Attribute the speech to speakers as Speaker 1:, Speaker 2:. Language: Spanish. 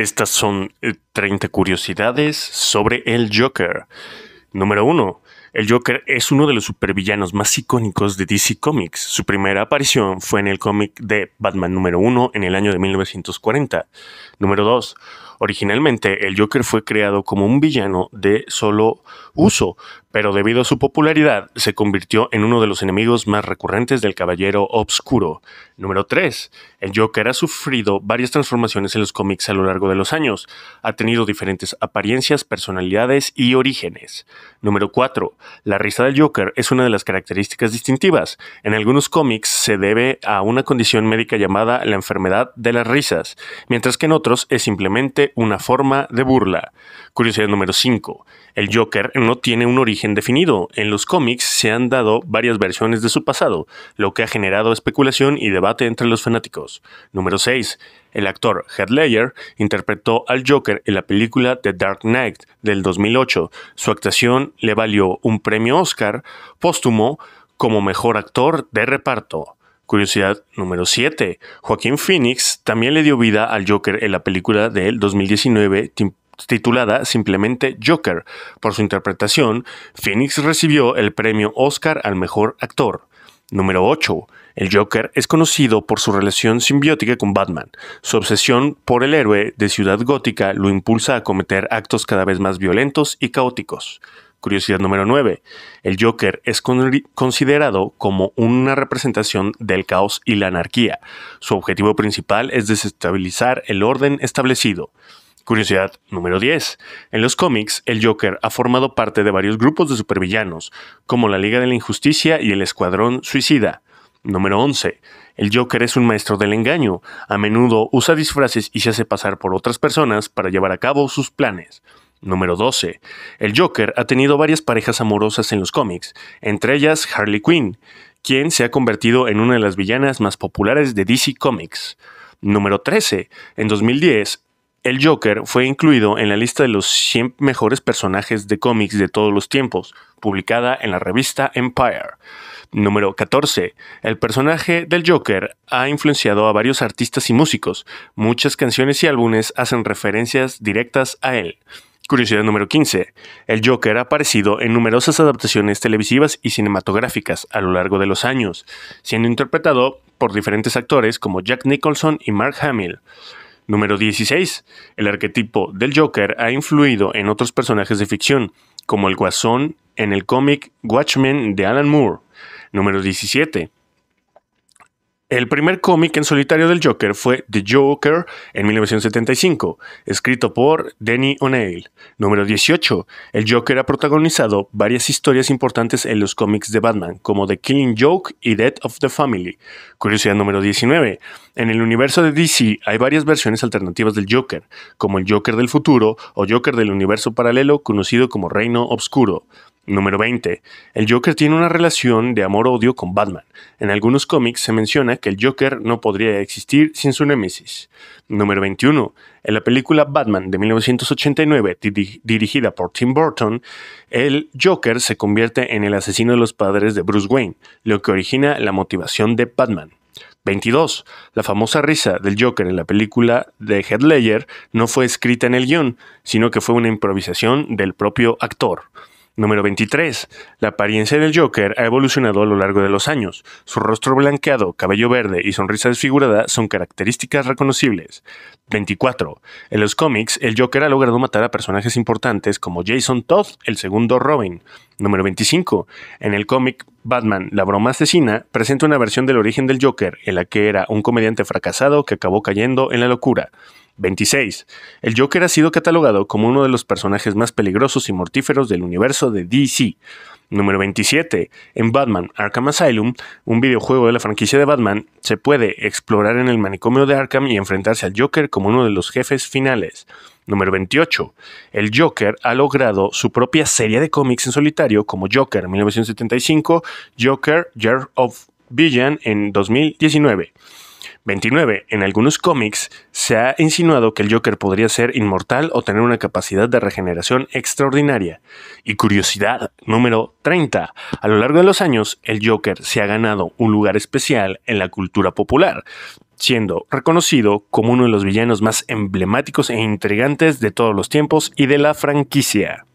Speaker 1: Estas son 30 eh, curiosidades sobre el Joker. Número 1. El Joker es uno de los supervillanos más icónicos de DC Comics. Su primera aparición fue en el cómic de Batman número 1 en el año de 1940. Número 2. Originalmente, el Joker fue creado como un villano de solo uso, pero debido a su popularidad se convirtió en uno de los enemigos más recurrentes del Caballero Obscuro. Número 3. El Joker ha sufrido varias transformaciones en los cómics a lo largo de los años. Ha tenido diferentes apariencias, personalidades y orígenes. Número 4. La risa del Joker es una de las características distintivas. En algunos cómics se debe a una condición médica llamada la enfermedad de las risas, mientras que en otros es simplemente una forma de burla. Curiosidad número 5. El Joker no tiene un origen definido. En los cómics se han dado varias versiones de su pasado, lo que ha generado especulación y debate entre los fanáticos. Número 6. El actor Heath Ledger interpretó al Joker en la película The Dark Knight del 2008. Su actuación le valió un premio Oscar póstumo como mejor actor de reparto. Curiosidad número 7. Joaquín Phoenix también le dio vida al Joker en la película del 2019 titulada simplemente Joker. Por su interpretación, Phoenix recibió el premio Oscar al mejor actor. Número 8. El Joker es conocido por su relación simbiótica con Batman. Su obsesión por el héroe de Ciudad Gótica lo impulsa a cometer actos cada vez más violentos y caóticos. Curiosidad número 9. El Joker es considerado como una representación del caos y la anarquía. Su objetivo principal es desestabilizar el orden establecido. Curiosidad número 10. En los cómics, el Joker ha formado parte de varios grupos de supervillanos, como la Liga de la Injusticia y el Escuadrón Suicida. Número 11. El Joker es un maestro del engaño. A menudo usa disfraces y se hace pasar por otras personas para llevar a cabo sus planes. Número 12. El Joker ha tenido varias parejas amorosas en los cómics, entre ellas Harley Quinn, quien se ha convertido en una de las villanas más populares de DC Comics. Número 13. En 2010, el Joker fue incluido en la lista de los 100 mejores personajes de cómics de todos los tiempos, publicada en la revista Empire. Número 14. El personaje del Joker ha influenciado a varios artistas y músicos. Muchas canciones y álbumes hacen referencias directas a él. Curiosidad número 15. El Joker ha aparecido en numerosas adaptaciones televisivas y cinematográficas a lo largo de los años, siendo interpretado por diferentes actores como Jack Nicholson y Mark Hamill. Número 16. El arquetipo del Joker ha influido en otros personajes de ficción, como el Guasón en el cómic Watchmen de Alan Moore. Número 17. El primer cómic en solitario del Joker fue The Joker en 1975, escrito por Denny O'Neill. Número 18. El Joker ha protagonizado varias historias importantes en los cómics de Batman, como The Killing Joke y Death of the Family. Curiosidad número 19. En el universo de DC hay varias versiones alternativas del Joker, como el Joker del futuro o Joker del universo paralelo conocido como Reino Obscuro. Número 20. El Joker tiene una relación de amor-odio con Batman. En algunos cómics se menciona que el Joker no podría existir sin su némesis. Número 21. En la película Batman de 1989, dirigida por Tim Burton, el Joker se convierte en el asesino de los padres de Bruce Wayne, lo que origina la motivación de Batman. 22. La famosa risa del Joker en la película de Heath Ledger no fue escrita en el guión, sino que fue una improvisación del propio actor. Número 23. La apariencia del Joker ha evolucionado a lo largo de los años. Su rostro blanqueado, cabello verde y sonrisa desfigurada son características reconocibles. 24. En los cómics, el Joker ha logrado matar a personajes importantes como Jason Todd, el segundo Robin. Número 25. En el cómic Batman, la broma asesina, presenta una versión del origen del Joker, en la que era un comediante fracasado que acabó cayendo en la locura. 26. El Joker ha sido catalogado como uno de los personajes más peligrosos y mortíferos del universo de DC. Número 27. En Batman Arkham Asylum, un videojuego de la franquicia de Batman, se puede explorar en el manicomio de Arkham y enfrentarse al Joker como uno de los jefes finales. Número 28. El Joker ha logrado su propia serie de cómics en solitario como Joker 1975, Joker Year of Villain en 2019. 29. En algunos cómics se ha insinuado que el Joker podría ser inmortal o tener una capacidad de regeneración extraordinaria. Y curiosidad número 30. A lo largo de los años, el Joker se ha ganado un lugar especial en la cultura popular, siendo reconocido como uno de los villanos más emblemáticos e intrigantes de todos los tiempos y de la franquicia.